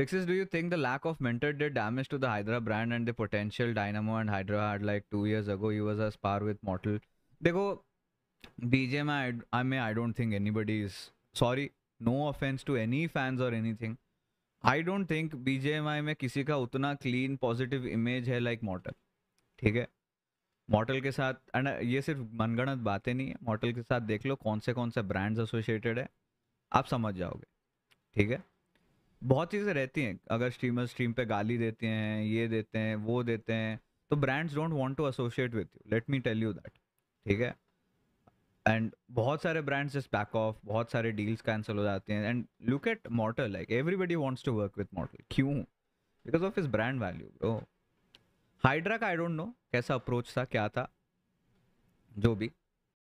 Six is, do you think the lack of mentor did damage to the Hydra brand and the potential Dynamo and Hydra had like two years ago? He was a spar with Mortal. Dekho, BGM, I, I mean, I don't think anybody is sorry. No offense to any fans or anything. I don't think BGMI में किसी का उतना clean positive image है like Mortal ठीक है mortal के साथ and ये सिर्फ मनगणत बातें नहीं है मॉटल के साथ देख लो कौन से कौन से ब्रांड्स एसोसिएटेड है आप समझ जाओगे ठीक है बहुत चीज़ें रहती हैं अगर स्ट्रीमर स्ट्रीम पे गाली देते हैं ये देते हैं वो देते हैं तो brands don't want to associate with you let me tell you that ठीक है एंड बहुत सारे ब्रांड्स जस्ट बैक ऑफ बहुत सारे डील्स कैंसिल हो जाते हैं and look at Mortal like everybody wants to work with Mortal क्यों because of is brand value bro Hydra का आई डोंट नो कैसा अप्रोच था क्या था जो भी